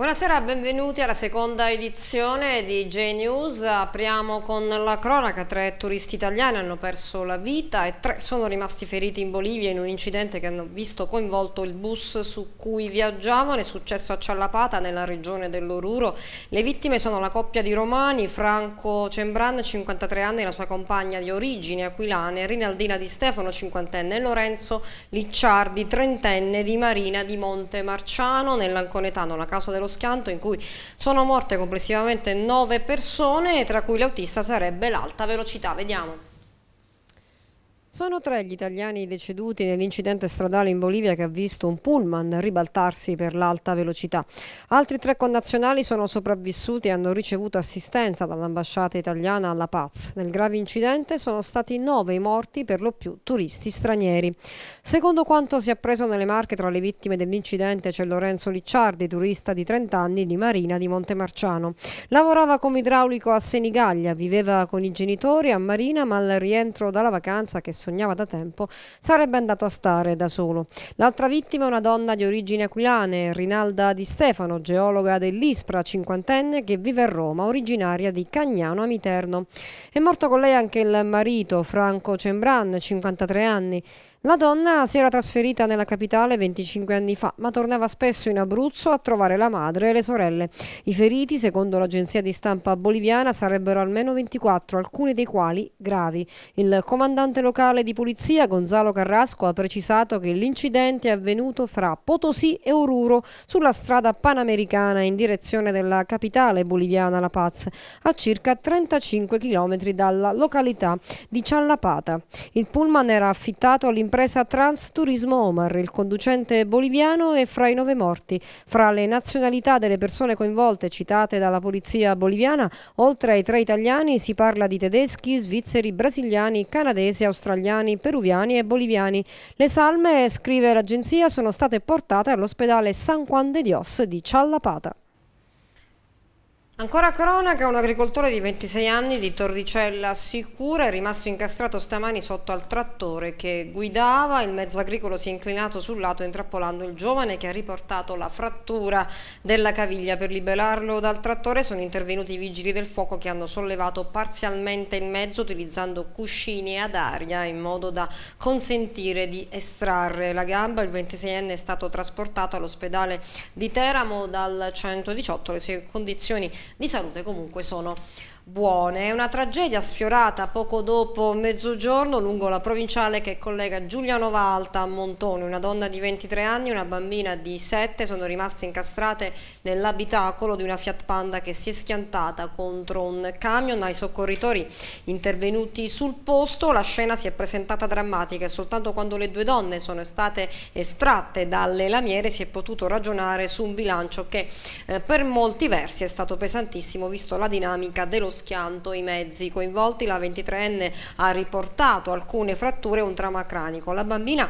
Buonasera, benvenuti alla seconda edizione di J-News. Apriamo con la cronaca. Tre turisti italiani hanno perso la vita e tre sono rimasti feriti in Bolivia in un incidente che hanno visto coinvolto il bus su cui viaggiavano. È successo a Ciallapata, nella regione dell'Oruro. Le vittime sono la coppia di romani, Franco Cembran, 53 anni, e la sua compagna di origine aquilane, Rinaldina Di Stefano, 50enne, e Lorenzo Licciardi, 30enne, di Marina di Monte Marciano. Nell'Anconetano la causa dello schianto in cui sono morte complessivamente 9 persone, tra cui l'autista sarebbe l'alta velocità. Vediamo. Sono tre gli italiani deceduti nell'incidente stradale in Bolivia che ha visto un pullman ribaltarsi per l'alta velocità. Altri tre connazionali sono sopravvissuti e hanno ricevuto assistenza dall'ambasciata italiana alla Paz. Nel grave incidente sono stati nove i morti, per lo più turisti stranieri. Secondo quanto si è appreso nelle marche tra le vittime dell'incidente c'è Lorenzo Licciardi, turista di 30 anni di Marina di Montemarciano. Lavorava come idraulico a Senigallia, viveva con i genitori a Marina ma al rientro dalla vacanza che sognava da tempo, sarebbe andato a stare da solo. L'altra vittima è una donna di origine aquilane, Rinalda Di Stefano, geologa dell'Ispra, cinquantenne, che vive a Roma, originaria di Cagnano Amiterno. È morto con lei anche il marito, Franco Cembran, 53 anni. La donna si era trasferita nella capitale 25 anni fa, ma tornava spesso in Abruzzo a trovare la madre e le sorelle. I feriti, secondo l'agenzia di stampa boliviana, sarebbero almeno 24, alcuni dei quali gravi. Il comandante locale di polizia, Gonzalo Carrasco, ha precisato che l'incidente è avvenuto fra Potosí e Oruro, sulla strada panamericana in direzione della capitale boliviana La Paz, a circa 35 km dalla località di Ciallapata. Il pullman era affittato all'impresa l'impresa Trans Turismo Omar, il conducente boliviano è fra i nove morti. Fra le nazionalità delle persone coinvolte citate dalla polizia boliviana, oltre ai tre italiani si parla di tedeschi, svizzeri, brasiliani, canadesi, australiani, peruviani e boliviani. Le salme, scrive l'agenzia, sono state portate all'ospedale San Juan de Dios di Ciallapata. Ancora cronaca, un agricoltore di 26 anni di Torricella Sicura è rimasto incastrato stamani sotto al trattore che guidava, il mezzo agricolo si è inclinato sul lato intrappolando il giovane che ha riportato la frattura della caviglia. Per liberarlo dal trattore sono intervenuti i vigili del fuoco che hanno sollevato parzialmente il mezzo utilizzando cuscini ad aria in modo da consentire di estrarre la gamba. Il 26enne è stato trasportato all'ospedale di Teramo dal 118, le sue condizioni di salute comunque sono buone. È una tragedia sfiorata poco dopo mezzogiorno lungo la provinciale che collega Giuliano Valta a Montone. Una donna di 23 anni e una bambina di 7 sono rimaste incastrate nell'abitacolo di una Fiat Panda che si è schiantata contro un camion. Ai soccorritori intervenuti sul posto la scena si è presentata drammatica e soltanto quando le due donne sono state estratte dalle lamiere si è potuto ragionare su un bilancio che eh, per molti versi è stato pesantissimo visto la dinamica dello lo schianto. I mezzi coinvolti, la 23enne ha riportato alcune fratture e un trauma cranico. La bambina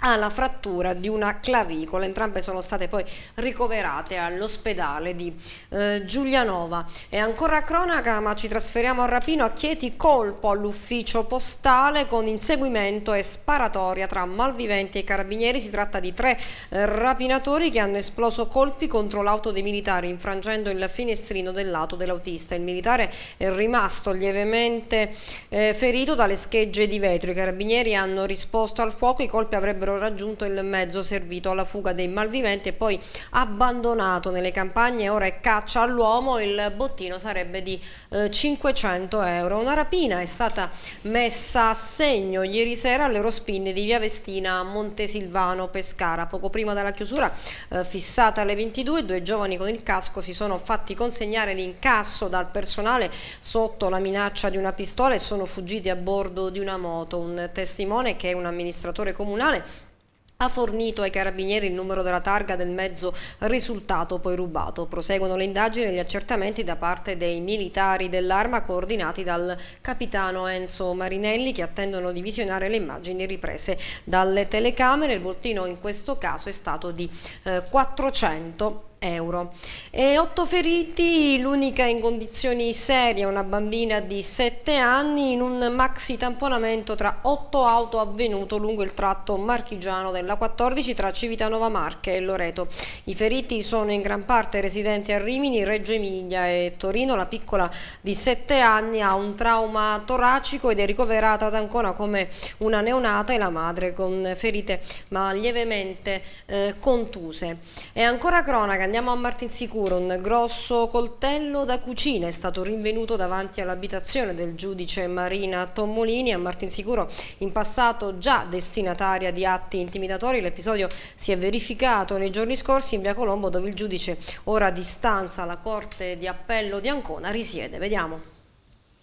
alla frattura di una clavicola, entrambe sono state poi ricoverate all'ospedale di eh, Giulianova. E ancora cronaca, ma ci trasferiamo a Rapino, a Chieti colpo all'ufficio postale con inseguimento e sparatoria tra malviventi e carabinieri, si tratta di tre eh, rapinatori che hanno esploso colpi contro l'auto dei militari infrangendo il finestrino del lato dell'autista. Il militare è rimasto lievemente eh, ferito dalle schegge di vetro, i carabinieri hanno risposto al fuoco, i colpi avrebbero avrebbero raggiunto il mezzo servito alla fuga dei malviventi e poi abbandonato nelle campagne. Ora è caccia all'uomo, il bottino sarebbe di eh, 500 euro. Una rapina è stata messa a segno ieri sera all'Eurospin di Via Vestina a Montesilvano, Pescara. Poco prima della chiusura, eh, fissata alle 22, due giovani con il casco si sono fatti consegnare l'incasso dal personale sotto la minaccia di una pistola e sono fuggiti a bordo di una moto. Un testimone che è un amministratore comunale ha fornito ai carabinieri il numero della targa del mezzo risultato poi rubato. Proseguono le indagini e gli accertamenti da parte dei militari dell'arma coordinati dal capitano Enzo Marinelli che attendono di visionare le immagini riprese dalle telecamere. Il bottino in questo caso è stato di eh, 400 euro. E otto feriti, l'unica in condizioni serie, una bambina di 7 anni, in un maxi tamponamento tra otto auto avvenuto lungo il tratto marchigiano della 14 tra Civitanova Marche e Loreto. I feriti sono in gran parte residenti a Rimini, Reggio Emilia e Torino. La piccola di 7 anni ha un trauma toracico ed è ricoverata ad Ancona come una neonata e la madre con ferite ma lievemente eh, contuse. E ancora cronaca, andiamo Andiamo a Martinsicuro, un grosso coltello da cucina è stato rinvenuto davanti all'abitazione del giudice Marina Tommolini a Martinsicuro, in passato già destinataria di atti intimidatori. L'episodio si è verificato nei giorni scorsi in via Colombo dove il giudice ora a distanza alla Corte di Appello di Ancona risiede. Vediamo.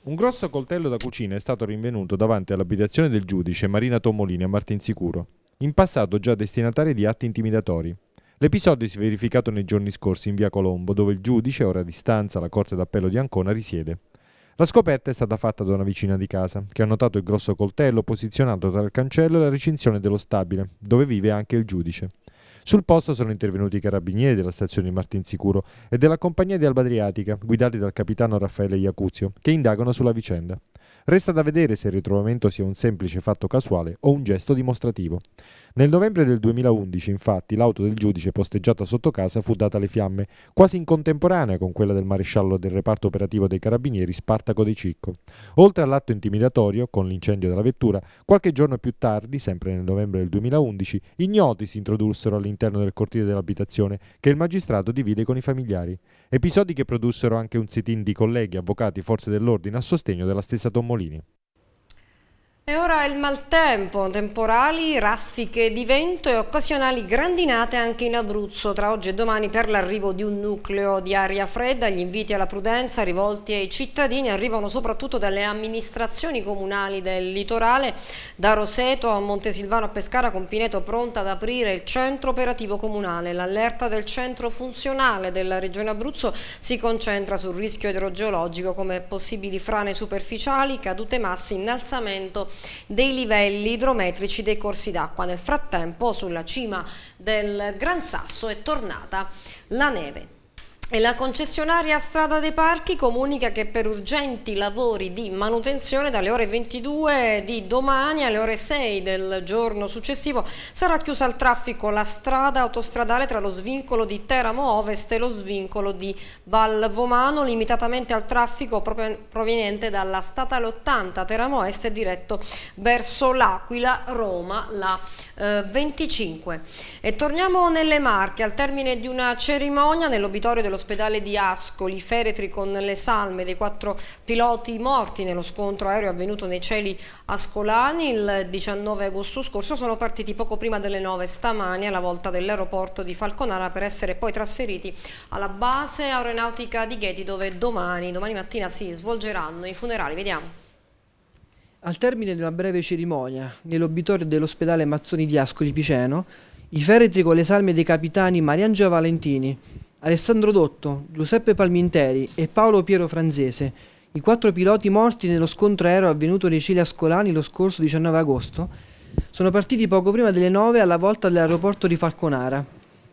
Un grosso coltello da cucina è stato rinvenuto davanti all'abitazione del giudice Marina Tommolini a Martinsicuro, in passato già destinataria di atti intimidatori. L'episodio si è verificato nei giorni scorsi in via Colombo, dove il giudice, ora a distanza, alla Corte d'Appello di Ancona, risiede. La scoperta è stata fatta da una vicina di casa, che ha notato il grosso coltello posizionato tra il cancello e la recinzione dello stabile, dove vive anche il giudice. Sul posto sono intervenuti i carabinieri della stazione di Martinsicuro e della compagnia di Alba Adriatica, guidati dal capitano Raffaele Iacuzio, che indagano sulla vicenda. Resta da vedere se il ritrovamento sia un semplice fatto casuale o un gesto dimostrativo. Nel novembre del 2011, infatti, l'auto del giudice posteggiata sotto casa fu data alle fiamme, quasi in contemporanea con quella del maresciallo del reparto operativo dei carabinieri Spartaco De Cicco. Oltre all'atto intimidatorio, con l'incendio della vettura, qualche giorno più tardi, sempre nel novembre del 2011, ignoti si introdussero all'interno all'interno del cortile dell'abitazione che il magistrato divide con i familiari. Episodi che produssero anche un sit-in di colleghi, avvocati, forze dell'ordine a sostegno della stessa Tommolini. E ora il maltempo, temporali, raffiche di vento e occasionali grandinate anche in Abruzzo tra oggi e domani per l'arrivo di un nucleo di aria fredda. Gli inviti alla prudenza rivolti ai cittadini arrivano soprattutto dalle amministrazioni comunali del litorale, da Roseto a Montesilvano a Pescara con Pineto pronta ad aprire il centro operativo comunale. L'allerta del centro funzionale della regione Abruzzo si concentra sul rischio idrogeologico come possibili frane superficiali, cadute masse, innalzamento dei livelli idrometrici dei corsi d'acqua. Nel frattempo sulla cima del Gran Sasso è tornata la neve. E la concessionaria Strada dei Parchi comunica che per urgenti lavori di manutenzione dalle ore 22 di domani alle ore 6 del giorno successivo sarà chiusa al traffico la strada autostradale tra lo svincolo di Teramo Ovest e lo svincolo di Val Vomano limitatamente al traffico proveniente dalla statale 80 Teramo Est diretto verso l'Aquila, Roma, la 25. Eh, e torniamo nelle Marche, al termine di una cerimonia nell'obitorio dell'ospedale di Ascoli, feretri con le salme dei quattro piloti morti nello scontro aereo avvenuto nei cieli ascolani il 19 agosto scorso, sono partiti poco prima delle 9 stamani alla volta dell'aeroporto di Falconara per essere poi trasferiti alla base aeronautica di Ghedi dove domani, domani mattina si svolgeranno i funerali. Vediamo. Al termine di una breve cerimonia, nell'obitorio dell'ospedale Mazzoni di Ascoli Piceno, i feretri con le salme dei capitani Mariangela Valentini, Alessandro Dotto, Giuseppe Palminteri e Paolo Piero Franzese, i quattro piloti morti nello scontro aereo avvenuto nei cieli Ascolani lo scorso 19 agosto, sono partiti poco prima delle 9 alla volta dell'aeroporto di Falconara,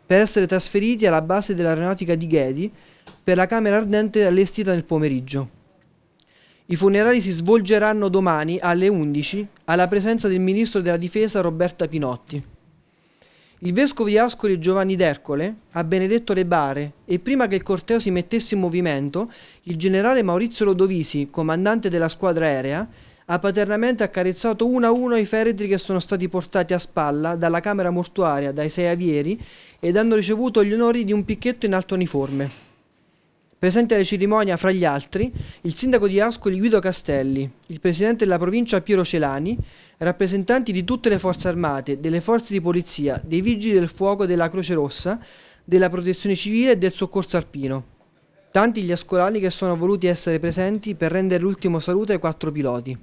per essere trasferiti alla base dell'aeronautica di Ghedi per la camera ardente allestita nel pomeriggio. I funerali si svolgeranno domani alle 11 alla presenza del ministro della difesa Roberta Pinotti. Il vescovo di Ascoli Giovanni D'Ercole ha benedetto le bare e prima che il corteo si mettesse in movimento, il generale Maurizio Lodovisi, comandante della squadra aerea, ha paternamente accarezzato uno a uno i feretri che sono stati portati a spalla dalla camera mortuaria dai sei avieri ed hanno ricevuto gli onori di un picchetto in alto uniforme. Presente alla cerimonia, fra gli altri, il sindaco di Ascoli Guido Castelli, il presidente della provincia Piero Celani, rappresentanti di tutte le forze armate, delle forze di polizia, dei vigili del fuoco della Croce Rossa, della protezione civile e del soccorso alpino. Tanti gli ascolani che sono voluti essere presenti per rendere l'ultimo saluto ai quattro piloti.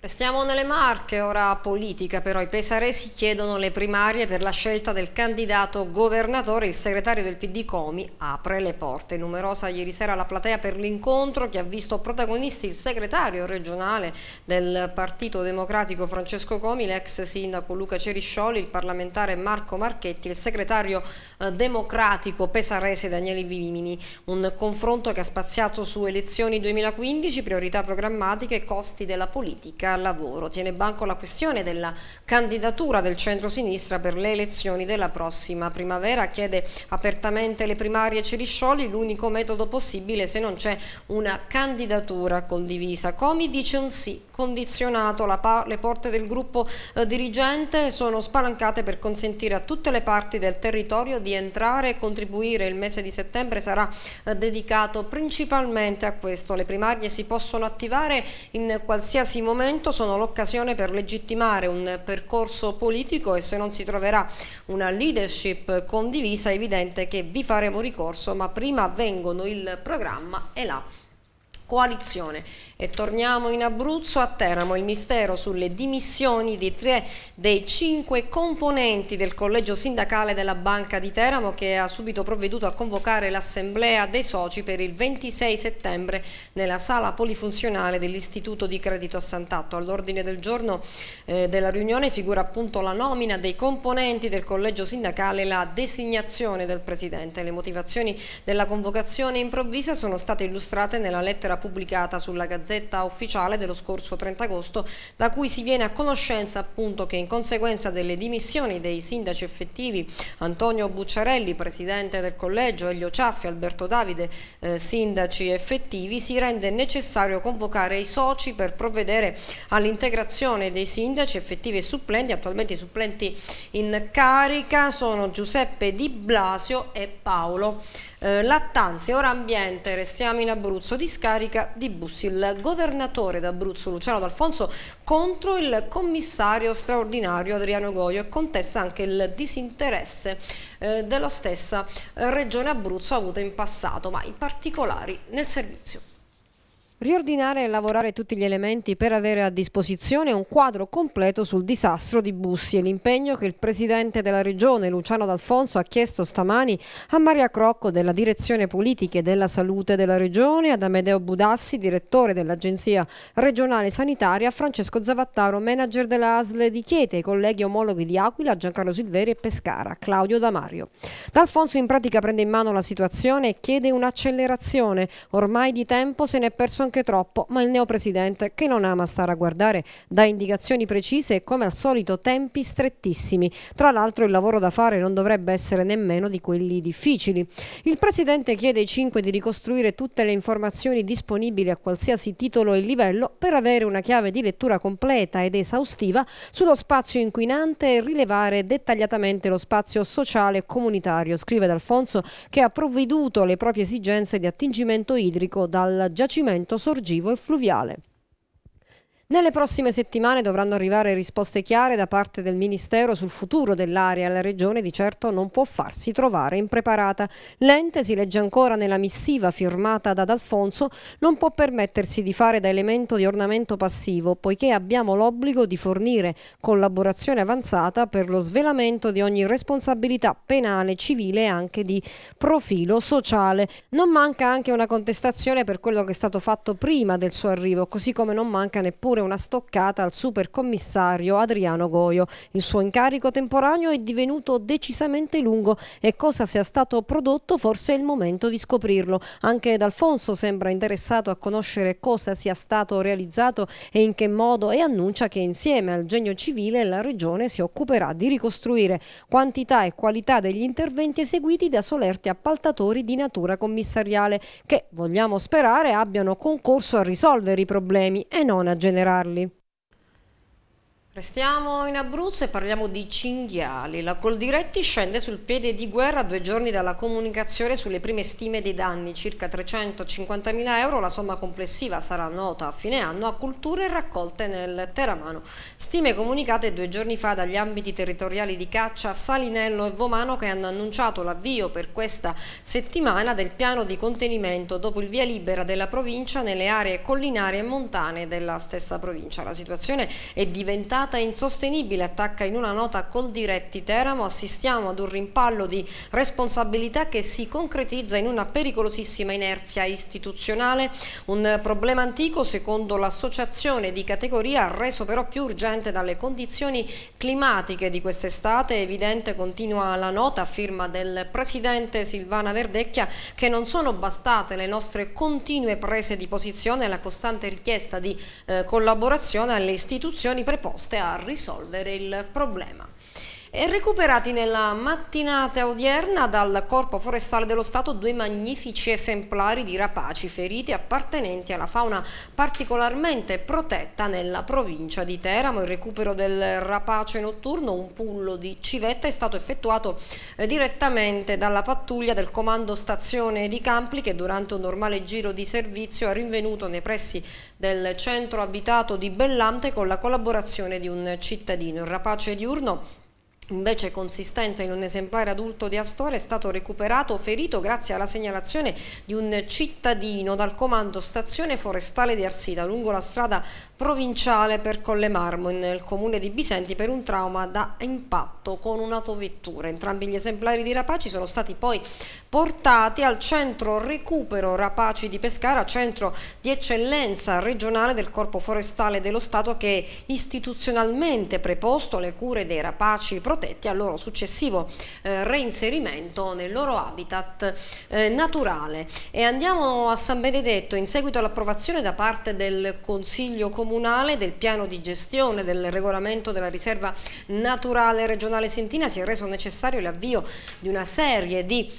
Restiamo nelle marche, ora politica però. I pesaresi chiedono le primarie per la scelta del candidato governatore. Il segretario del PD Comi apre le porte. Numerosa ieri sera la platea per l'incontro che ha visto protagonisti il segretario regionale del Partito Democratico Francesco Comi, l'ex sindaco Luca Ceriscioli, il parlamentare Marco Marchetti e il segretario eh, democratico pesarese Daniele Vimini. Un confronto che ha spaziato su elezioni 2015, priorità programmatiche e costi della politica politica al lavoro. Tiene banco la questione della candidatura del centro-sinistra per le elezioni della prossima primavera. Chiede apertamente le primarie Ciriscioli, l'unico metodo possibile se non c'è una candidatura condivisa. Comi dice un sì condizionato, le porte del gruppo eh, dirigente sono spalancate per consentire a tutte le parti del territorio di entrare e contribuire. Il mese di settembre sarà eh, dedicato principalmente a questo. Le primarie si possono attivare in qualsiasi momento, sono l'occasione per legittimare un percorso politico e se non si troverà una leadership condivisa è evidente che vi faremo ricorso, ma prima vengono il programma e la coalizione. E torniamo in Abruzzo a Teramo, il mistero sulle dimissioni di tre dei cinque componenti del collegio sindacale della Banca di Teramo che ha subito provveduto a convocare l'assemblea dei soci per il 26 settembre nella sala polifunzionale dell'Istituto di Credito a Sant'Atto. All'ordine del giorno eh, della riunione figura appunto la nomina dei componenti del collegio sindacale e la designazione del Presidente. Le motivazioni della convocazione improvvisa sono state illustrate nella lettera pubblicata sulla Gazzetta Gazzetta Ufficiale dello scorso 30 agosto, da cui si viene a conoscenza appunto che in conseguenza delle dimissioni dei sindaci effettivi Antonio Bucciarelli, presidente del collegio, Elio Ciaffi, Alberto Davide, eh, sindaci effettivi, si rende necessario convocare i soci per provvedere all'integrazione dei sindaci effettivi e supplenti. Attualmente i supplenti in carica sono Giuseppe Di Blasio e Paolo. Eh, lattanze, ora ambiente, restiamo in Abruzzo, discarica di Bussi. Il governatore d'Abruzzo Luciano D'Alfonso contro il commissario straordinario Adriano Goio e contesta anche il disinteresse eh, della stessa Regione Abruzzo avuta in passato, ma in particolari nel servizio. Riordinare e lavorare tutti gli elementi per avere a disposizione un quadro completo sul disastro di Bussi e l'impegno che il Presidente della Regione, Luciano D'Alfonso, ha chiesto stamani a Maria Crocco della Direzione Politiche della Salute della Regione, ad Amedeo Budassi, direttore dell'Agenzia Regionale Sanitaria, a Francesco Zavattaro, manager della ASL di Chieti, ai colleghi omologhi di Aquila, Giancarlo Silveri e Pescara, Claudio Damario. D'Alfonso in pratica prende in mano la situazione e chiede un'accelerazione. Ormai di tempo se ne è perso anche troppo, ma il neopresidente, che non ama stare a guardare, dà indicazioni precise e come al solito tempi strettissimi. Tra l'altro il lavoro da fare non dovrebbe essere nemmeno di quelli difficili. Il presidente chiede ai cinque di ricostruire tutte le informazioni disponibili a qualsiasi titolo e livello per avere una chiave di lettura completa ed esaustiva sullo spazio inquinante e rilevare dettagliatamente lo spazio sociale e comunitario, scrive D'Alfonso, che ha provveduto alle proprie esigenze di attingimento idrico dal giacimento sorgivo e fluviale. Nelle prossime settimane dovranno arrivare risposte chiare da parte del Ministero sul futuro dell'area. La Regione di certo non può farsi trovare impreparata. L'ente, si legge ancora nella missiva firmata da D'Alfonso, non può permettersi di fare da elemento di ornamento passivo, poiché abbiamo l'obbligo di fornire collaborazione avanzata per lo svelamento di ogni responsabilità penale, civile e anche di profilo sociale. Non manca anche una contestazione per quello che è stato fatto prima del suo arrivo, così come non manca neppure pure una stoccata al supercommissario Adriano Goio. Il suo incarico temporaneo è divenuto decisamente lungo e cosa sia stato prodotto forse è il momento di scoprirlo. Anche D'Alfonso sembra interessato a conoscere cosa sia stato realizzato e in che modo e annuncia che insieme al genio civile la Regione si occuperà di ricostruire quantità e qualità degli interventi eseguiti da solerti appaltatori di natura commissariale che, vogliamo sperare, abbiano concorso a risolvere i problemi e non a generare superarli. Restiamo in Abruzzo e parliamo di cinghiali. La Coldiretti scende sul piede di guerra due giorni dalla comunicazione sulle prime stime dei danni, circa 350.000 euro, la somma complessiva sarà nota a fine anno a culture raccolte nel Teramano. Stime comunicate due giorni fa dagli ambiti territoriali di caccia Salinello e Vomano che hanno annunciato l'avvio per questa settimana del piano di contenimento dopo il via libera della provincia nelle aree collinari e montane della stessa provincia. La situazione è diventata giornata insostenibile, attacca in una nota col diretti Teramo, assistiamo ad un rimpallo di responsabilità che si concretizza in una pericolosissima inerzia istituzionale, un problema antico secondo l'associazione di categoria reso però più urgente dalle condizioni climatiche di quest'estate, evidente continua la nota a firma del Presidente Silvana Verdecchia che non sono bastate le nostre continue prese di posizione e la costante richiesta di eh, collaborazione alle istituzioni preposte pronte a risolvere il problema. E recuperati nella mattinata odierna dal Corpo Forestale dello Stato due magnifici esemplari di rapaci feriti appartenenti alla fauna particolarmente protetta nella provincia di Teramo. Il recupero del rapace notturno, un pullo di civetta, è stato effettuato eh, direttamente dalla pattuglia del comando stazione di Campli che durante un normale giro di servizio ha rinvenuto nei pressi del centro abitato di Bellante con la collaborazione di un cittadino. Il rapace diurno invece consistente in un esemplare adulto di Astore è stato recuperato ferito grazie alla segnalazione di un cittadino dal comando stazione forestale di Arsida lungo la strada provinciale per Colle Marmo nel comune di Bisenti per un trauma da impatto con un'autovettura. Entrambi gli esemplari di rapaci sono stati poi portati al centro recupero rapaci di Pescara, centro di eccellenza regionale del corpo forestale dello Stato che è istituzionalmente preposto alle cure dei rapaci protetti protetti al loro successivo eh, reinserimento nel loro habitat eh, naturale. E andiamo a San Benedetto, in seguito all'approvazione da parte del Consiglio Comunale del piano di gestione del regolamento della riserva naturale regionale Sentina si è reso necessario l'avvio di una serie di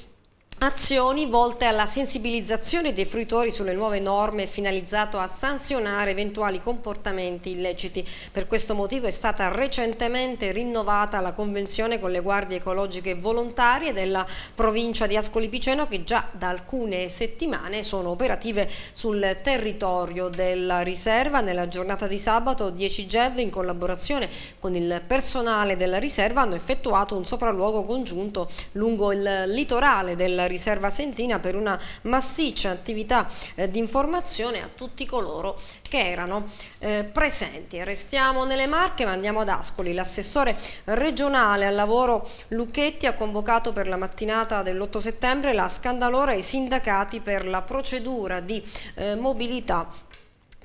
azioni volte alla sensibilizzazione dei fruitori sulle nuove norme finalizzato a sanzionare eventuali comportamenti illeciti. Per questo motivo è stata recentemente rinnovata la convenzione con le guardie ecologiche volontarie della provincia di Ascoli Piceno che già da alcune settimane sono operative sul territorio della riserva. Nella giornata di sabato 10 GEV in collaborazione con il personale della riserva hanno effettuato un sopralluogo congiunto lungo il litorale della Riserva Sentina per una massiccia attività eh, di informazione a tutti coloro che erano eh, presenti. Restiamo nelle Marche ma andiamo ad Ascoli. L'assessore regionale al lavoro Lucchetti ha convocato per la mattinata dell'8 settembre la scandalora ai sindacati per la procedura di eh, mobilità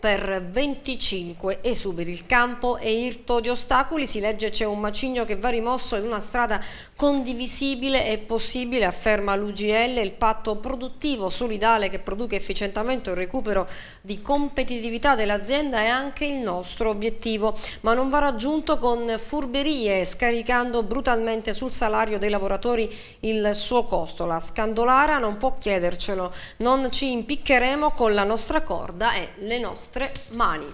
per 25 e subito il campo è irto di ostacoli, si legge c'è un macigno che va rimosso in una strada condivisibile e possibile, afferma l'UGL, il patto produttivo solidale che produca efficientamento e recupero di competitività dell'azienda è anche il nostro obiettivo, ma non va raggiunto con furberie, scaricando brutalmente sul salario dei lavoratori il suo costo. La scandolara non può chiedercelo, non ci impiccheremo con la nostra corda e le nostre vostre mani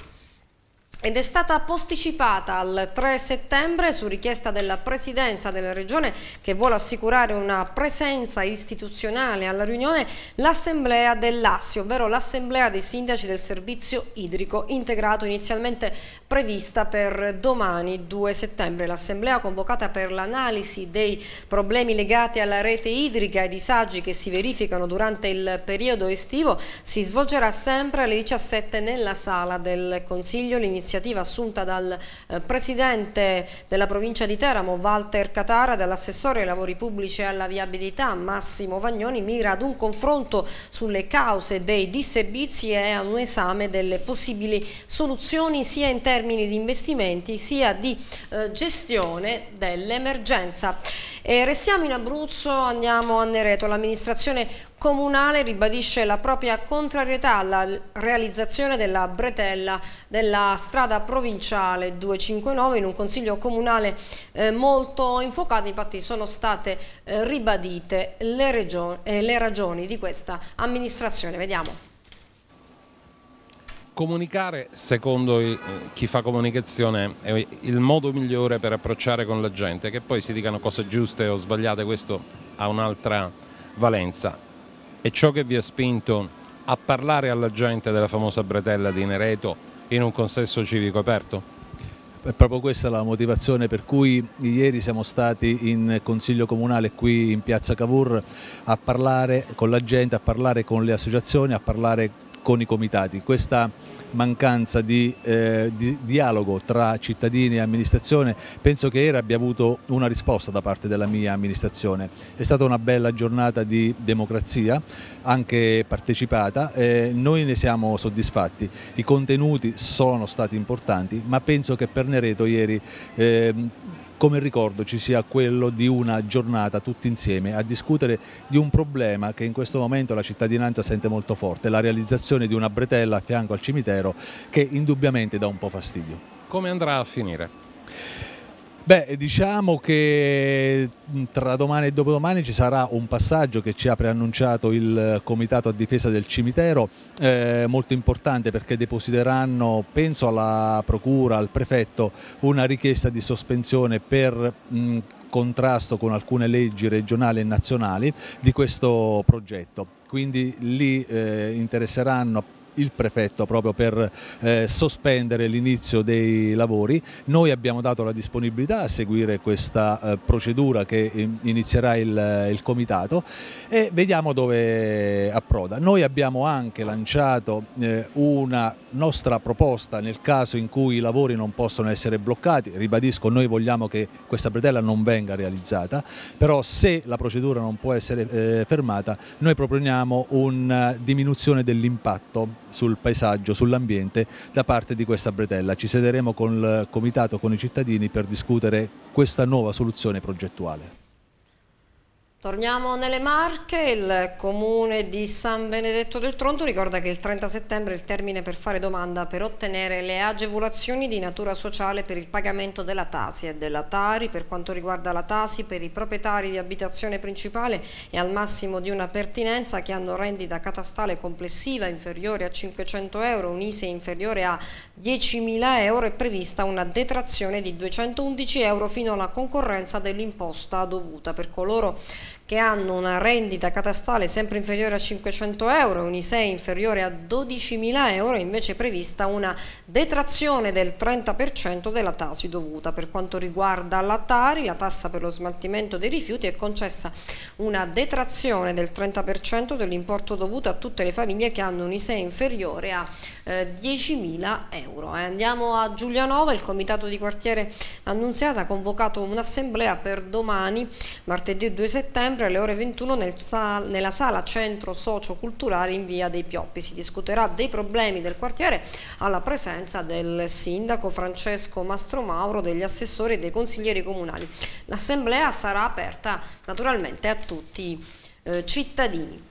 ed è stata posticipata al 3 settembre su richiesta della Presidenza della Regione che vuole assicurare una presenza istituzionale alla riunione l'Assemblea dell'Assi, ovvero l'Assemblea dei Sindaci del Servizio Idrico integrato inizialmente prevista per domani 2 settembre. L'Assemblea convocata per l'analisi dei problemi legati alla rete idrica e disagi che si verificano durante il periodo estivo si svolgerà sempre alle 17 nella sala del Consiglio. L'iniziativa iniziativa assunta dal eh, Presidente della provincia di Teramo, Walter Catara, dall'assessore ai lavori pubblici e alla viabilità, Massimo Vagnoni, mira ad un confronto sulle cause dei disservizi e ad un esame delle possibili soluzioni sia in termini di investimenti sia di eh, gestione dell'emergenza. restiamo in Abruzzo, andiamo a Nereto. L'amministrazione comunale ribadisce la propria contrarietà alla realizzazione della bretella della strada provinciale 259 in un consiglio comunale eh, molto infuocato, infatti sono state eh, ribadite le, regioni, eh, le ragioni di questa amministrazione. Vediamo comunicare, secondo eh, chi fa comunicazione, è il modo migliore per approcciare con la gente, che poi si dicano cose giuste o sbagliate, questo ha un'altra valenza è ciò che vi ha spinto a parlare alla gente della famosa bretella di Nereto in un consesso civico aperto? È proprio questa la motivazione per cui ieri siamo stati in consiglio comunale qui in piazza Cavour a parlare con la gente, a parlare con le associazioni, a parlare con i comitati. Questa mancanza di, eh, di dialogo tra cittadini e amministrazione penso che era abbia avuto una risposta da parte della mia amministrazione. È stata una bella giornata di democrazia, anche partecipata, eh, noi ne siamo soddisfatti. I contenuti sono stati importanti, ma penso che per Nereto ieri... Eh, come ricordo ci sia quello di una giornata tutti insieme a discutere di un problema che in questo momento la cittadinanza sente molto forte, la realizzazione di una bretella a fianco al cimitero che indubbiamente dà un po' fastidio. Come andrà a finire? Beh, diciamo che mm, tra domani e dopodomani ci sarà un passaggio che ci ha preannunciato il eh, Comitato a difesa del cimitero, eh, molto importante perché depositeranno, penso alla Procura, al Prefetto, una richiesta di sospensione per... Mh, mm, contrasto con alcune leggi regionali e nazionali di questo progetto. Quindi lì eh, interesseranno il prefetto proprio per eh, sospendere l'inizio dei lavori. Noi abbiamo dato la disponibilità a seguire questa eh, procedura che inizierà il, eh, il, comitato e vediamo dove approda. Noi abbiamo anche lanciato eh, una nostra proposta nel caso in cui i lavori non possono essere bloccati, ribadisco noi vogliamo che questa bretella non venga realizzata, però se la procedura non può essere eh, fermata noi proponiamo una diminuzione dell'impatto sul paesaggio, sull'ambiente da parte di questa bretella. Ci sederemo con il comitato, con i cittadini per discutere questa nuova soluzione progettuale. Torniamo nelle Marche, il comune di San Benedetto del Tronto ricorda che il 30 settembre è il termine per fare domanda per ottenere le agevolazioni di natura sociale per il pagamento della Tasi e della Tari per quanto riguarda la Tasi per i proprietari di abitazione principale e al massimo di una pertinenza che hanno rendita catastale complessiva inferiore a 500 euro, un ISE inferiore a 10.000 euro è prevista una detrazione di 211 euro fino alla concorrenza dell'imposta dovuta per coloro che hanno una rendita catastale sempre inferiore a 500 euro e un ISEE inferiore a 12.000 euro è invece prevista una detrazione del 30% della TASI dovuta. Per quanto riguarda la TARI, la tassa per lo smaltimento dei rifiuti, è concessa una detrazione del 30% dell'importo dovuto a tutte le famiglie che hanno un ISEE inferiore a eh, 10.000 euro. Eh. Andiamo a Giulianova, il comitato di quartiere Annunziata ha convocato un'assemblea per domani, martedì 2 settembre, novembre alle ore 21 nel sal, nella sala centro socioculturale in via dei Pioppi. Si discuterà dei problemi del quartiere alla presenza del sindaco Francesco Mastromauro, degli assessori e dei consiglieri comunali. L'assemblea sarà aperta naturalmente a tutti i eh, cittadini.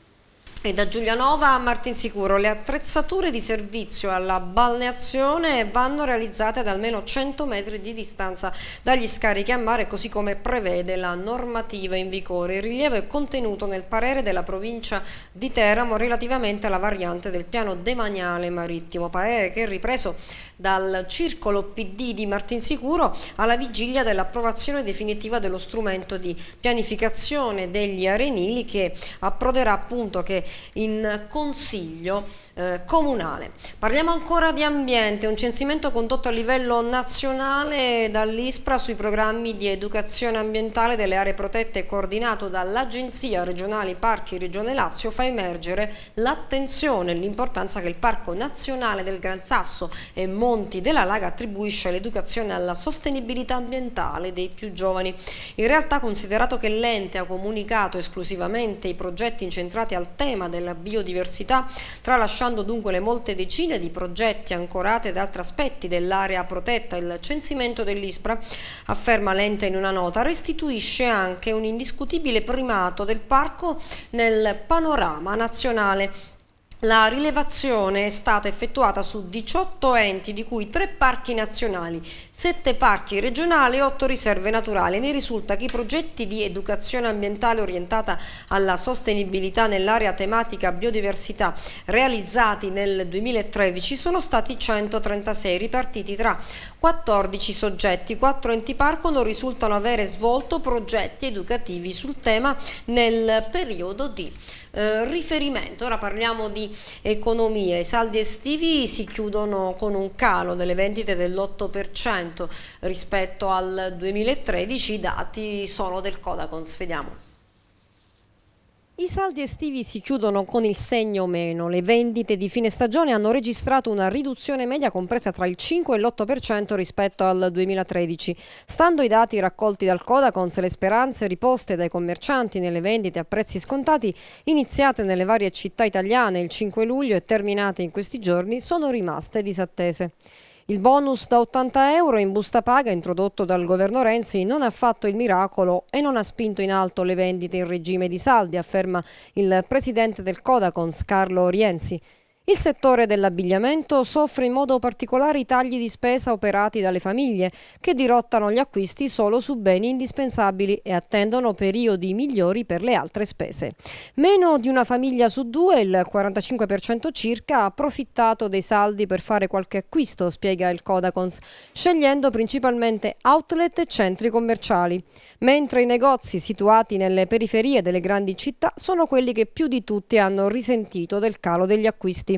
E da Giulianova a Martinsicuro le attrezzature di servizio alla balneazione vanno realizzate ad almeno 100 metri di distanza dagli scarichi a mare così come prevede la normativa in vigore. Il rilievo è contenuto nel parere della provincia di Teramo relativamente alla variante del piano demaniale marittimo, parere che è ripreso dal circolo PD di Martinsicuro alla vigilia dell'approvazione definitiva dello strumento di pianificazione degli arenili che approderà appunto che in consiglio eh, comunale. Parliamo ancora di ambiente, un censimento condotto a livello nazionale dall'ISPRA sui programmi di educazione ambientale delle aree protette coordinato dall'Agenzia Regionale Parchi Regione Lazio fa emergere l'attenzione e l'importanza che il Parco Nazionale del Gran Sasso e Monte Monti della Laga attribuisce l'educazione alla sostenibilità ambientale dei più giovani. In realtà, considerato che l'ente ha comunicato esclusivamente i progetti incentrati al tema della biodiversità, tralasciando dunque le molte decine di progetti ancorate ad altri aspetti dell'area protetta, il censimento dell'ISPRA, afferma l'ente in una nota, restituisce anche un indiscutibile primato del parco nel panorama nazionale. La rilevazione è stata effettuata su 18 enti, di cui 3 parchi nazionali, 7 parchi regionali e 8 riserve naturali. Ne risulta che i progetti di educazione ambientale orientata alla sostenibilità nell'area tematica biodiversità realizzati nel 2013 sono stati 136 ripartiti tra 14 soggetti, 4 enti parco non risultano avere svolto progetti educativi sul tema nel periodo di eh, riferimento. Ora parliamo di economia. I saldi estivi si chiudono con un calo delle vendite dell'8% rispetto al 2013. I dati sono del Codacons. Vediamo. I saldi estivi si chiudono con il segno meno. Le vendite di fine stagione hanno registrato una riduzione media compresa tra il 5 e l'8% rispetto al 2013. Stando ai dati raccolti dal Codacons, le speranze riposte dai commercianti nelle vendite a prezzi scontati, iniziate nelle varie città italiane il 5 luglio e terminate in questi giorni, sono rimaste disattese. Il bonus da 80 euro in busta paga introdotto dal governo Renzi non ha fatto il miracolo e non ha spinto in alto le vendite in regime di saldi, afferma il presidente del Codacons Carlo Rienzi. Il settore dell'abbigliamento soffre in modo particolare i tagli di spesa operati dalle famiglie, che dirottano gli acquisti solo su beni indispensabili e attendono periodi migliori per le altre spese. Meno di una famiglia su due, il 45% circa, ha approfittato dei saldi per fare qualche acquisto, spiega il Codacons, scegliendo principalmente outlet e centri commerciali, mentre i negozi situati nelle periferie delle grandi città sono quelli che più di tutti hanno risentito del calo degli acquisti.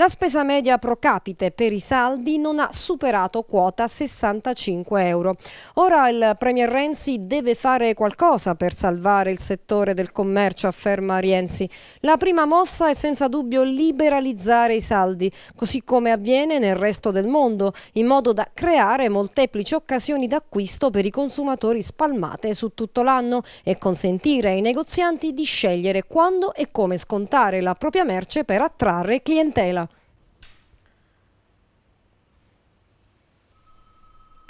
La spesa media pro capite per i saldi non ha superato quota 65 euro. Ora il Premier Renzi deve fare qualcosa per salvare il settore del commercio, afferma Rienzi. La prima mossa è senza dubbio liberalizzare i saldi, così come avviene nel resto del mondo, in modo da creare molteplici occasioni d'acquisto per i consumatori spalmate su tutto l'anno e consentire ai negozianti di scegliere quando e come scontare la propria merce per attrarre clientela.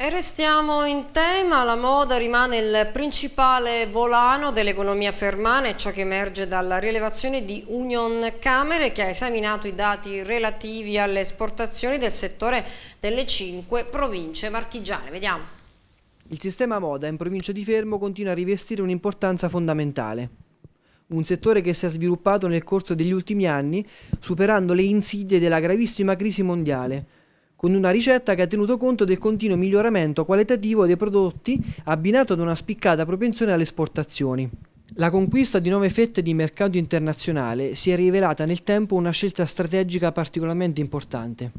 E restiamo in tema, la moda rimane il principale volano dell'economia fermana e ciò che emerge dalla rilevazione di Union Camere che ha esaminato i dati relativi alle esportazioni del settore delle cinque province marchigiane. Vediamo. Il sistema moda in provincia di Fermo continua a rivestire un'importanza fondamentale. Un settore che si è sviluppato nel corso degli ultimi anni superando le insidie della gravissima crisi mondiale con una ricetta che ha tenuto conto del continuo miglioramento qualitativo dei prodotti abbinato ad una spiccata propensione alle esportazioni. La conquista di nuove fette di mercato internazionale si è rivelata nel tempo una scelta strategica particolarmente importante.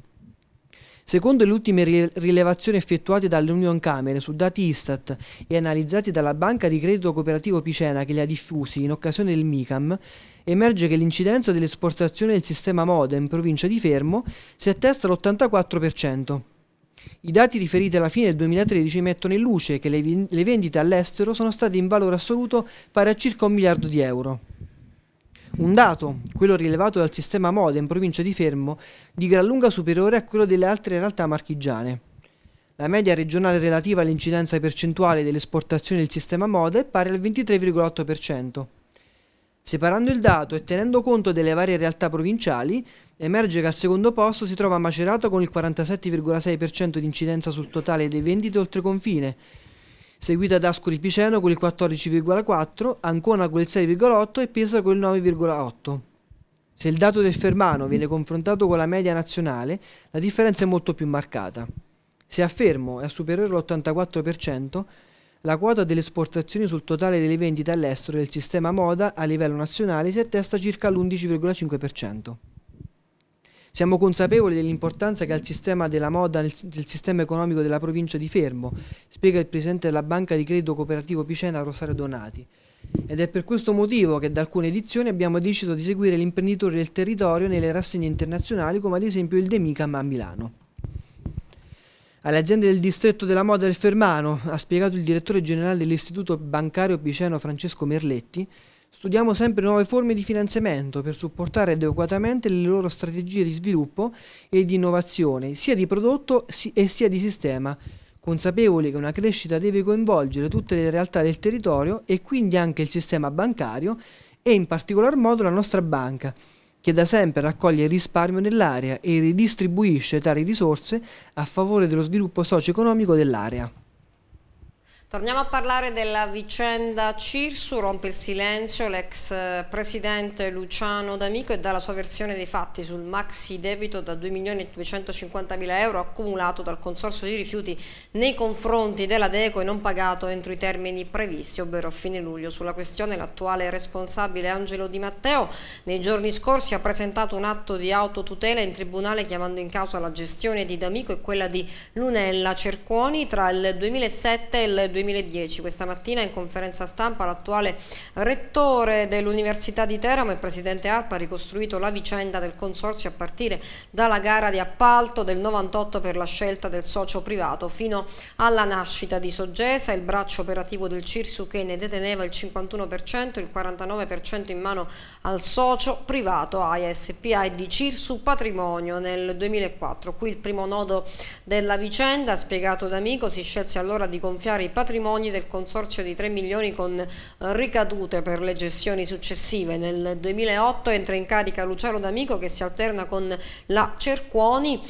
Secondo le ultime rilevazioni effettuate dall'Union Camere su dati Istat e analizzati dalla banca di credito cooperativo Picena che li ha diffusi in occasione del MICAM, emerge che l'incidenza dell'esportazione del sistema modem in provincia di Fermo si attesta all'84%. I dati riferiti alla fine del 2013 mettono in luce che le vendite all'estero sono state in valore assoluto pari a circa un miliardo di euro. Un dato, quello rilevato dal sistema Moda in provincia di Fermo, di gran lunga superiore a quello delle altre realtà marchigiane. La media regionale relativa all'incidenza percentuale delle esportazioni del sistema Moda è pari al 23,8%. Separando il dato e tenendo conto delle varie realtà provinciali, emerge che al secondo posto si trova Macerata con il 47,6% di incidenza sul totale delle vendite oltre confine, seguita da Ascoli Piceno con il 14,4, Ancona con il 6,8 e Pisa con il 9,8. Se il dato del Fermano viene confrontato con la media nazionale, la differenza è molto più marcata. Se a Fermo è superiore all'84%, la quota delle esportazioni sul totale delle vendite all'estero del sistema moda a livello nazionale si attesta circa all'11,5%. Siamo consapevoli dell'importanza che ha il sistema della moda nel, del sistema economico della provincia di Fermo, spiega il presidente della banca di credito cooperativo Picena Rosario Donati. Ed è per questo motivo che da alcune edizioni abbiamo deciso di seguire l'imprenditore del territorio nelle rassegne internazionali come ad esempio il Demicam a Milano. Alle aziende del distretto della moda del Fermano, ha spiegato il direttore generale dell'istituto bancario Piceno Francesco Merletti, Studiamo sempre nuove forme di finanziamento per supportare adeguatamente le loro strategie di sviluppo e di innovazione, sia di prodotto e sia di sistema, consapevoli che una crescita deve coinvolgere tutte le realtà del territorio e quindi anche il sistema bancario e in particolar modo la nostra banca, che da sempre raccoglie il risparmio nell'area e ridistribuisce tali risorse a favore dello sviluppo socio-economico dell'area. Torniamo a parlare della vicenda Cirsu, rompe il silenzio l'ex eh, presidente Luciano D'Amico e dà la sua versione dei fatti sul maxi debito da 2.250.000 euro accumulato dal consorzio di rifiuti nei confronti della Deco e non pagato entro i termini previsti, ovvero a fine luglio. Sulla questione l'attuale responsabile Angelo Di Matteo nei giorni scorsi ha presentato un atto di autotutela in tribunale chiamando in causa la gestione di D'Amico e quella di Lunella Cercuoni tra il 2007 e il 2008 2010. Questa mattina in conferenza stampa l'attuale rettore dell'Università di Teramo e presidente ARPA ha ricostruito la vicenda del consorzio a partire dalla gara di appalto del 98 per la scelta del socio privato fino alla nascita di Soggesa, il braccio operativo del Cirsu che ne deteneva il 51%, il 49% in mano al socio privato AISPA e di Cirsu Patrimonio nel 2004. Qui il primo nodo della vicenda, spiegato da Amico, si scelse allora di gonfiare i patrimoni patrimoni del consorzio di 3 milioni con ricadute per le gestioni successive. Nel 2008 entra in carica Luciano D'Amico che si alterna con la Cercuoni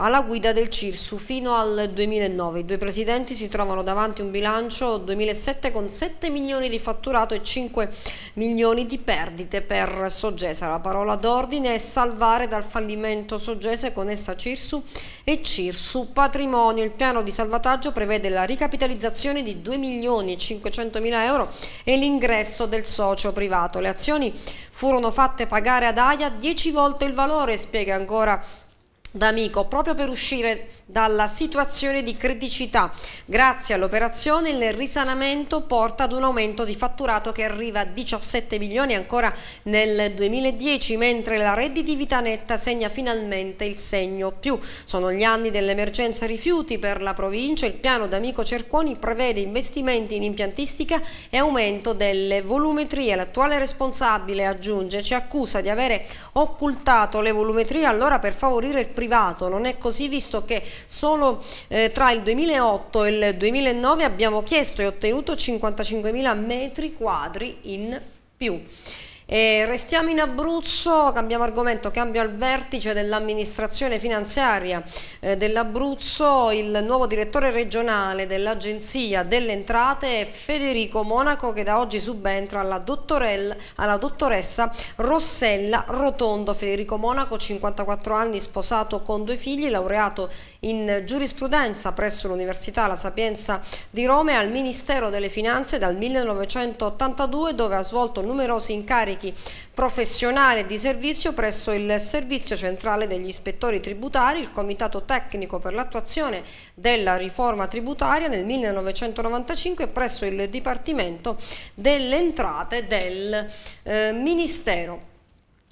alla guida del CIRSU fino al 2009. I due presidenti si trovano davanti a un bilancio 2007 con 7 milioni di fatturato e 5 milioni di perdite per Soggesa. La parola d'ordine è salvare dal fallimento Sogese con essa CIRSU e CIRSU Patrimonio. Il piano di salvataggio prevede la ricapitalizzazione di 2 milioni e 500 mila euro e l'ingresso del socio privato. Le azioni furono fatte pagare ad AIA 10 volte il valore, spiega ancora d'amico proprio per uscire dalla situazione di criticità. Grazie all'operazione il risanamento porta ad un aumento di fatturato che arriva a 17 milioni ancora nel 2010, mentre la redditività netta segna finalmente il segno più. Sono gli anni dell'emergenza rifiuti per la provincia, il piano d'amico Cerconi prevede investimenti in impiantistica e aumento delle volumetrie. L'attuale responsabile aggiunge ci accusa di avere occultato le volumetrie allora per favorire il privato, non è così visto che solo eh, tra il 2008 e il 2009 abbiamo chiesto e ottenuto 55.000 metri quadri in più. E restiamo in Abruzzo, cambiamo argomento, cambio al vertice dell'amministrazione finanziaria eh, dell'Abruzzo, il nuovo direttore regionale dell'Agenzia delle Entrate è Federico Monaco che da oggi subentra alla, alla dottoressa Rossella Rotondo. Federico Monaco, 54 anni, sposato con due figli, laureato in giurisprudenza presso l'Università La Sapienza di Roma e al Ministero delle Finanze dal 1982 dove ha svolto numerosi incarichi professionali e di servizio presso il Servizio Centrale degli Ispettori Tributari, il Comitato Tecnico per l'attuazione della riforma tributaria nel 1995 e presso il Dipartimento delle Entrate del eh, Ministero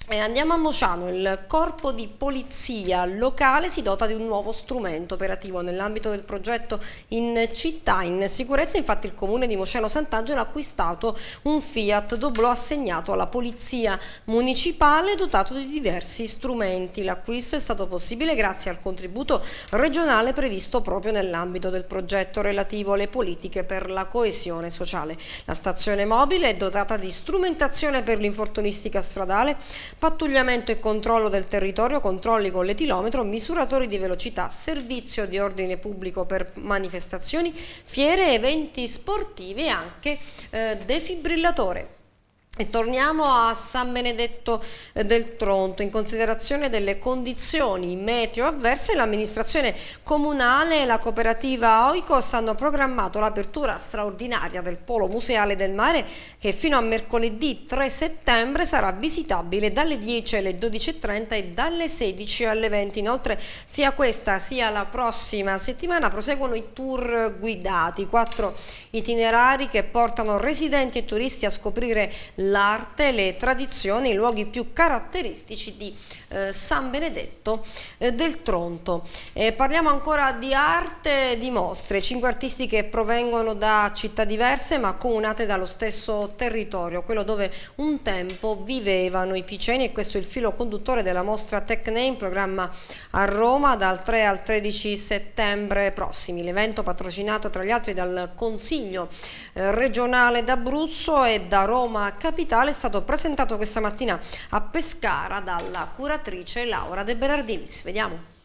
e andiamo a Mociano, il corpo di polizia locale si dota di un nuovo strumento operativo nell'ambito del progetto in città in sicurezza, infatti il comune di Mociano Sant'Angelo ha acquistato un Fiat Doblò assegnato alla polizia municipale dotato di diversi strumenti. L'acquisto è stato possibile grazie al contributo regionale previsto proprio nell'ambito del progetto relativo alle politiche per la coesione sociale. La stazione mobile è dotata di strumentazione per l'infortunistica stradale pattugliamento e controllo del territorio, controlli con l'etilometro, misuratori di velocità, servizio di ordine pubblico per manifestazioni, fiere, eventi sportivi e anche eh, defibrillatore. E torniamo a San Benedetto eh, del Tronto. In considerazione delle condizioni meteo avverse, l'amministrazione comunale e la cooperativa Oicos hanno programmato l'apertura straordinaria del Polo Museale del Mare che fino a mercoledì 3 settembre sarà visitabile dalle 10 alle 12.30 e dalle 16 alle 20. Inoltre sia questa sia la prossima settimana proseguono i tour guidati. Quattro itinerari che portano residenti e turisti a scoprire l'arte, le tradizioni, i luoghi più caratteristici di eh, San Benedetto eh, del Tronto. Eh, parliamo ancora di arte e di mostre, cinque artisti che provengono da città diverse ma comunate dallo stesso territorio, quello dove un tempo vivevano i piceni e questo è il filo conduttore della mostra Tecne in programma a Roma dal 3 al 13 settembre prossimi. L'evento patrocinato tra gli altri dal Consiglio Consiglio eh, regionale d'Abruzzo e da Roma Capitale è stato presentato questa mattina a Pescara dalla curatrice Laura De Bernardinis. Vediamo.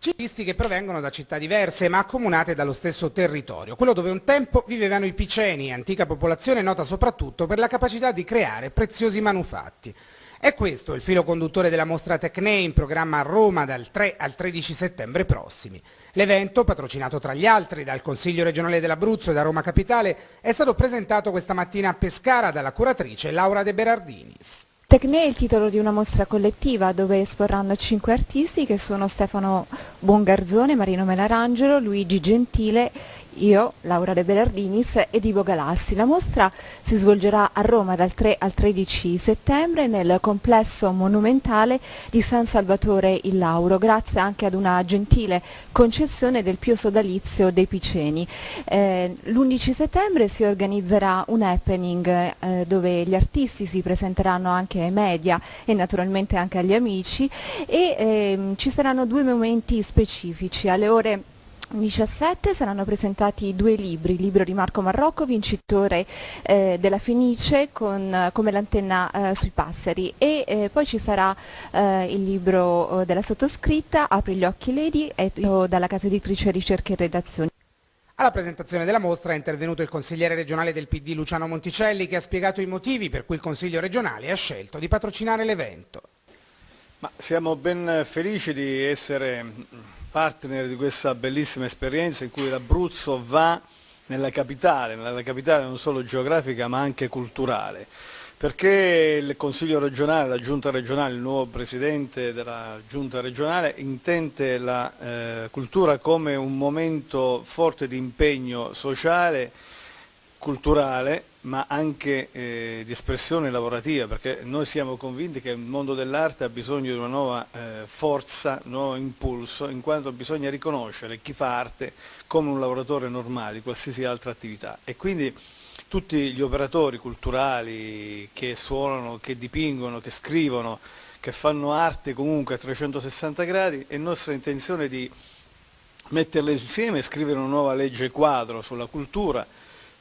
Ciclisti che provengono da città diverse ma accomunate dallo stesso territorio, quello dove un tempo vivevano i Piceni, antica popolazione nota soprattutto per la capacità di creare preziosi manufatti. È questo il filo conduttore della mostra Tecne in programma a Roma dal 3 al 13 settembre prossimi. L'evento, patrocinato tra gli altri dal Consiglio regionale dell'Abruzzo e da Roma Capitale, è stato presentato questa mattina a Pescara dalla curatrice Laura De Berardinis. Tecne è il titolo di una mostra collettiva dove esporranno cinque artisti che sono Stefano Buongarzone, Marino Melarangelo, Luigi Gentile, io, Laura De ed Ivo Galassi. La mostra si svolgerà a Roma dal 3 al 13 settembre nel complesso monumentale di San Salvatore il Lauro, grazie anche ad una gentile concessione del Pio sodalizio dei Piceni. Eh, L'11 settembre si organizzerà un happening eh, dove gli artisti si presenteranno anche ai media e naturalmente anche agli amici e eh, ci saranno due momenti specifici. Alle ore 17 saranno presentati due libri, il libro di Marco Marrocco, vincitore eh, della Fenice con, come l'antenna eh, sui passeri e eh, poi ci sarà eh, il libro eh, della sottoscritta Apri gli occhi Lady, edito dalla casa editrice Ricerche e redazioni. Alla presentazione della mostra è intervenuto il consigliere regionale del PD Luciano Monticelli che ha spiegato i motivi per cui il Consiglio regionale ha scelto di patrocinare l'evento. siamo ben felici di essere partner di questa bellissima esperienza in cui l'Abruzzo va nella capitale, nella capitale non solo geografica ma anche culturale perché il Consiglio regionale, la Giunta regionale, il nuovo Presidente della Giunta regionale intende la eh, cultura come un momento forte di impegno sociale culturale ma anche eh, di espressione lavorativa perché noi siamo convinti che il mondo dell'arte ha bisogno di una nuova eh, forza, un nuovo impulso in quanto bisogna riconoscere chi fa arte come un lavoratore normale di qualsiasi altra attività e quindi tutti gli operatori culturali che suonano, che dipingono, che scrivono, che fanno arte comunque a 360 gradi è nostra intenzione di metterle insieme e scrivere una nuova legge quadro sulla cultura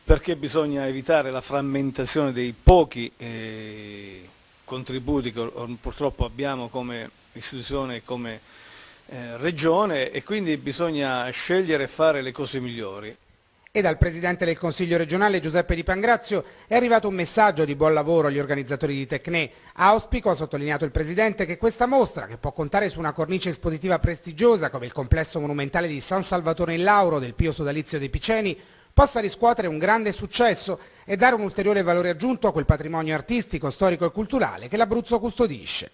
perché bisogna evitare la frammentazione dei pochi eh, contributi che purtroppo abbiamo come istituzione e come eh, regione e quindi bisogna scegliere e fare le cose migliori. E dal Presidente del Consiglio regionale Giuseppe Di Pangrazio è arrivato un messaggio di buon lavoro agli organizzatori di Tecne. Auspico, ha sottolineato il Presidente, che questa mostra, che può contare su una cornice espositiva prestigiosa come il complesso monumentale di San Salvatore in Lauro del Pio Sodalizio dei Piceni, possa riscuotere un grande successo e dare un ulteriore valore aggiunto a quel patrimonio artistico, storico e culturale che l'Abruzzo custodisce.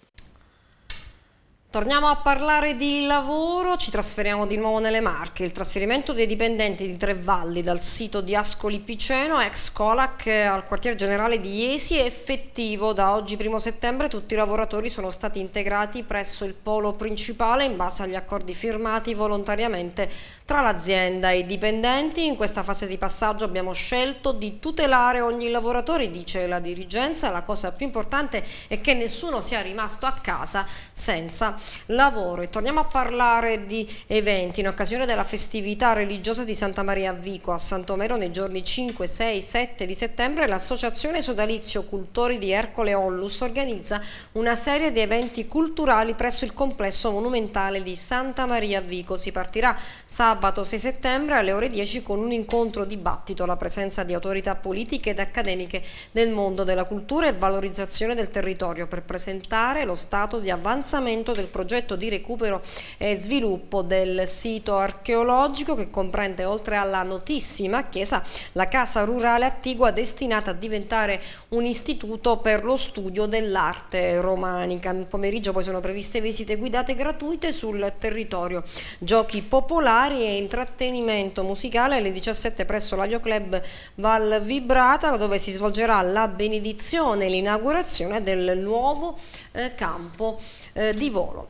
Torniamo a parlare di lavoro, ci trasferiamo di nuovo nelle Marche. Il trasferimento dei dipendenti di Tre Valli dal sito di Ascoli Piceno, ex Colac, al quartier generale di Iesi è effettivo. Da oggi primo settembre tutti i lavoratori sono stati integrati presso il polo principale in base agli accordi firmati volontariamente tra l'azienda e i dipendenti. In questa fase di passaggio abbiamo scelto di tutelare ogni lavoratore, dice la dirigenza. La cosa più importante è che nessuno sia rimasto a casa senza lavoro lavoro e torniamo a parlare di eventi in occasione della festività religiosa di Santa Maria a Vico a Santomero nei giorni 5, 6, 7 di settembre l'associazione sodalizio cultori di Ercole Ollus organizza una serie di eventi culturali presso il complesso monumentale di Santa Maria a Vico si partirà sabato 6 settembre alle ore 10 con un incontro dibattito alla presenza di autorità politiche ed accademiche del mondo della cultura e valorizzazione del territorio per presentare lo stato di avanzamento del progetto di recupero e sviluppo del sito archeologico che comprende oltre alla notissima chiesa la casa rurale attigua destinata a diventare un istituto per lo studio dell'arte romanica. Nel pomeriggio poi sono previste visite guidate gratuite sul territorio, giochi popolari e intrattenimento musicale alle 17 presso l'Adio Club Val Vibrata dove si svolgerà la benedizione e l'inaugurazione del nuovo eh, campo eh, di volo.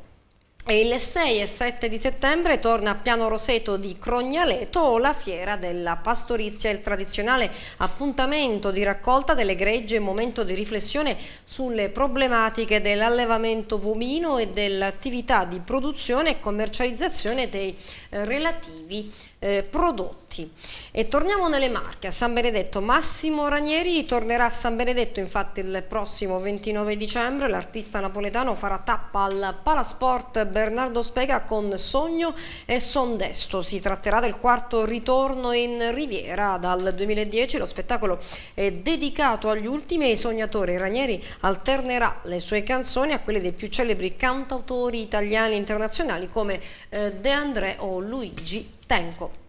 E il 6 e 7 di settembre torna a Piano Roseto di Crognaleto la fiera della pastorizia, il tradizionale appuntamento di raccolta delle gregge e momento di riflessione sulle problematiche dell'allevamento vomino e dell'attività di produzione e commercializzazione dei eh, relativi eh, prodotti. E torniamo nelle Marche, a San Benedetto. Massimo Ranieri tornerà a San Benedetto, infatti il prossimo 29 dicembre l'artista napoletano farà tappa al Palasport Bernardo Spega con Sogno e Sondesto. Si tratterà del quarto ritorno in Riviera dal 2010. Lo spettacolo è dedicato agli ultimi e ai sognatori. Ranieri alternerà le sue canzoni a quelle dei più celebri cantautori italiani e internazionali come eh, De André o Luigi Statenco.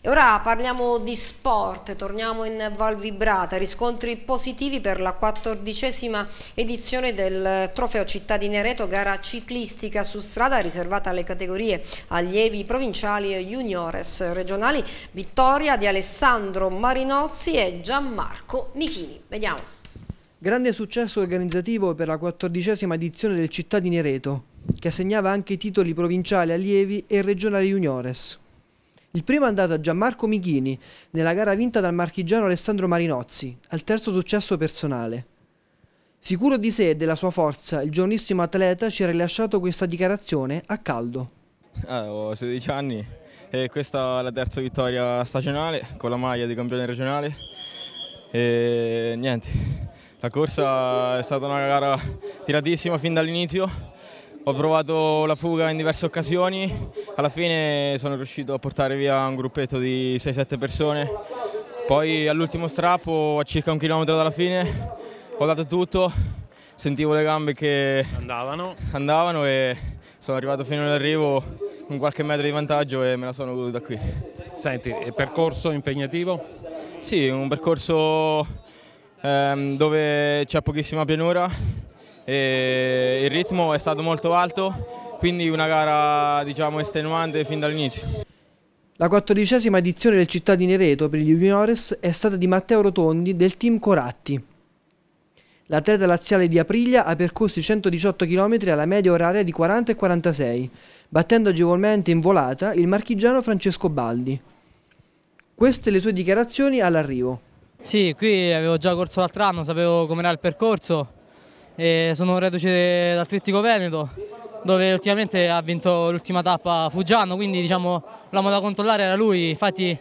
E ora parliamo di sport, torniamo in Val Vibrata, riscontri positivi per la quattordicesima edizione del Trofeo Città di Nereto, gara ciclistica su strada riservata alle categorie allievi provinciali e juniores regionali, vittoria di Alessandro Marinozzi e Gianmarco Michini. Vediamo. Grande successo organizzativo per la quattordicesima edizione del Città di Nereto, che assegnava anche i titoli provinciali allievi e regionali juniores. Il primo è andato a Gianmarco Michini nella gara vinta dal marchigiano Alessandro Marinozzi, al terzo successo personale. Sicuro di sé e della sua forza, il giovanissimo atleta ci ha rilasciato questa dichiarazione a caldo. Ah, ho 16 anni e questa è la terza vittoria stagionale con la maglia di campione regionale. E niente, la corsa è stata una gara tiratissima fin dall'inizio ho provato la fuga in diverse occasioni, alla fine sono riuscito a portare via un gruppetto di 6-7 persone, poi all'ultimo strappo a circa un chilometro dalla fine ho dato tutto, sentivo le gambe che andavano, andavano e sono arrivato fino all'arrivo con qualche metro di vantaggio e me la sono goduta qui. Senti, percorso impegnativo? Sì, un percorso ehm, dove c'è pochissima pianura, il ritmo è stato molto alto, quindi una gara diciamo, estenuante fin dall'inizio. La quattordicesima edizione del Città di Veto per gli juniores è stata di Matteo Rotondi del team Coratti. L'atleta laziale di Aprilia ha percorso i 118 km alla media oraria di 40 e 46, battendo agevolmente in volata il marchigiano Francesco Baldi. Queste le sue dichiarazioni all'arrivo. Sì, qui avevo già corso l'altro anno, sapevo com'era il percorso, e sono reduce dal Trittico Veneto dove ultimamente ha vinto l'ultima tappa Fuggiano, quindi diciamo l'uomo da controllare era lui, infatti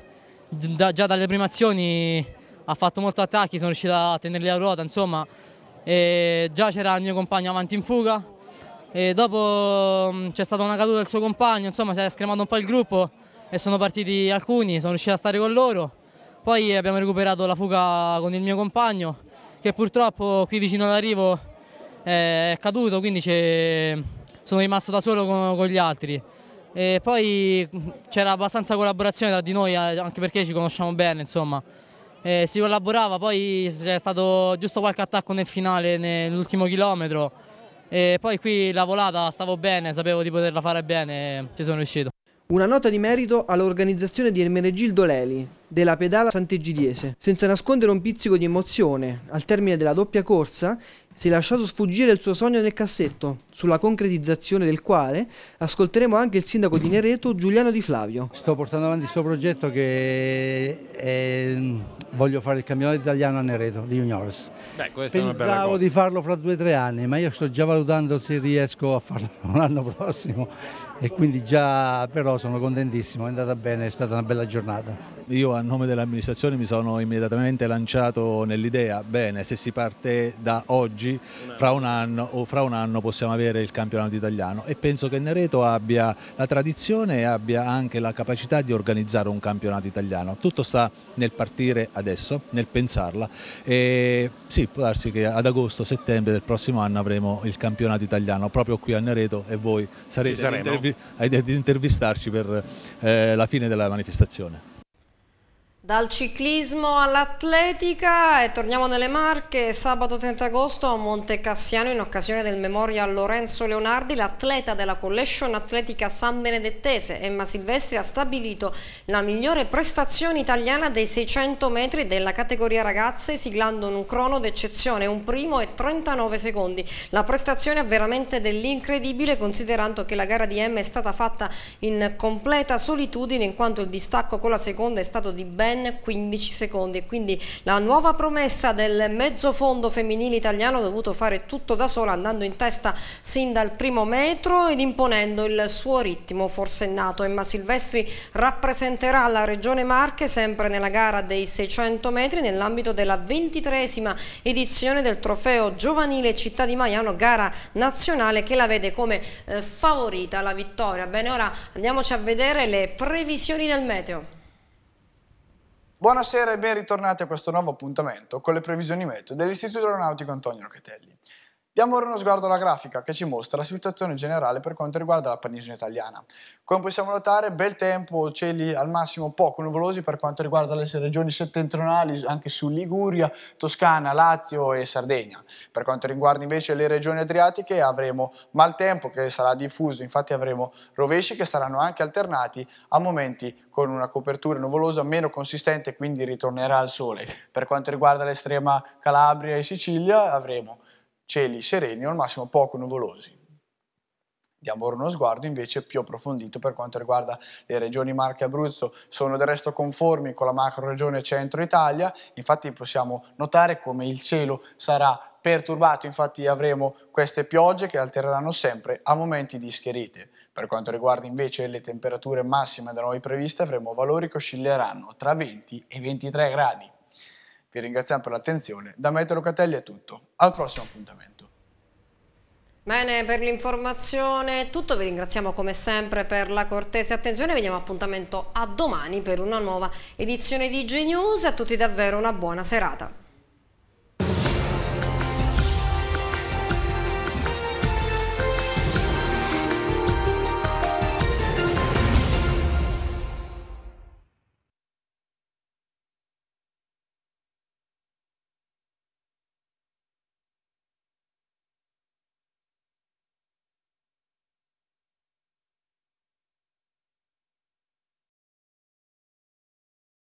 da, già dalle primazioni ha fatto molti attacchi, sono riuscito a tenerli a ruota, insomma, e già c'era il mio compagno avanti in fuga, e dopo mm, c'è stata una caduta del suo compagno, insomma si è scremato un po' il gruppo e sono partiti alcuni, sono riuscito a stare con loro, poi abbiamo recuperato la fuga con il mio compagno che purtroppo qui vicino all'arrivo eh, è caduto, quindi sono rimasto da solo con, con gli altri. E poi c'era abbastanza collaborazione tra di noi, eh, anche perché ci conosciamo bene, insomma. E si collaborava, poi c'è stato giusto qualche attacco nel finale, nell'ultimo chilometro. E poi qui la volata stavo bene, sapevo di poterla fare bene e ci sono riuscito. Una nota di merito all'organizzazione di Ermenegildo Leli, della pedala sant'Egidiese, senza nascondere un pizzico di emozione al termine della doppia corsa si è lasciato sfuggire il suo sogno nel cassetto, sulla concretizzazione del quale ascolteremo anche il sindaco di Nereto Giuliano Di Flavio. Sto portando avanti questo progetto che è... Ehm, voglio fare il campionato italiano a Nereto di Juniors. Beh, Pensavo di farlo fra due o tre anni, ma io sto già valutando se riesco a farlo l'anno prossimo e quindi già però sono contentissimo, è andata bene, è stata una bella giornata. Io a nome dell'amministrazione mi sono immediatamente lanciato nell'idea, bene, se si parte da oggi, fra un anno o fra un anno possiamo avere il campionato italiano e penso che Nereto abbia la tradizione e abbia anche la capacità di organizzare un campionato italiano. Tutto sta nel partire adesso, nel pensarla e sì, può darsi che ad agosto, settembre del prossimo anno avremo il campionato italiano proprio qui a Nereto e voi sarete intervistati di intervistarci per eh, la fine della manifestazione. Dal ciclismo all'atletica e torniamo nelle Marche, sabato 30 agosto a Monte Cassiano in occasione del memorial Lorenzo Leonardi, l'atleta della Collection Atletica San Benedettese Emma Silvestri ha stabilito la migliore prestazione italiana dei 600 metri della categoria ragazze siglando un crono d'eccezione, un primo e 39 secondi. La prestazione è veramente dell'incredibile considerando che la gara di Emma è stata fatta in completa solitudine in quanto il distacco con la seconda è stato di ben ben 15 secondi e quindi la nuova promessa del mezzo fondo femminile italiano ha dovuto fare tutto da sola andando in testa sin dal primo metro ed imponendo il suo ritmo forsennato. Emma Silvestri rappresenterà la Regione Marche sempre nella gara dei 600 metri nell'ambito della ventitresima edizione del trofeo giovanile Città di Maiano, gara nazionale che la vede come eh, favorita la vittoria. Bene, ora andiamoci a vedere le previsioni del meteo. Buonasera e ben ritornati a questo nuovo appuntamento con le previsioni meteo dell'Istituto Aeronautico Antonio Locatelli. Diamo ora uno sguardo alla grafica che ci mostra la situazione generale per quanto riguarda la penisola italiana. Come possiamo notare, bel tempo, cieli al massimo poco nuvolosi per quanto riguarda le regioni settentrionali, anche su Liguria, Toscana, Lazio e Sardegna. Per quanto riguarda invece le regioni adriatiche avremo maltempo che sarà diffuso, infatti avremo rovesci che saranno anche alternati a momenti con una copertura nuvolosa meno consistente, quindi ritornerà al sole. Per quanto riguarda l'estrema Calabria e Sicilia avremo cieli sereni o al massimo poco nuvolosi. Diamo ora uno sguardo invece più approfondito per quanto riguarda le regioni Marche e Abruzzo, sono del resto conformi con la macro regione Centro Italia, infatti possiamo notare come il cielo sarà perturbato, infatti avremo queste piogge che altereranno sempre a momenti di scherite. Per quanto riguarda invece le temperature massime da noi previste avremo valori che oscilleranno tra 20 e 23 gradi. Vi ringraziamo per l'attenzione. Da Meteo Locatelli è tutto. Al prossimo appuntamento. Bene, per l'informazione è tutto, vi ringraziamo come sempre per la cortese attenzione, vediamo appuntamento a domani per una nuova edizione di G-News, a tutti davvero una buona serata.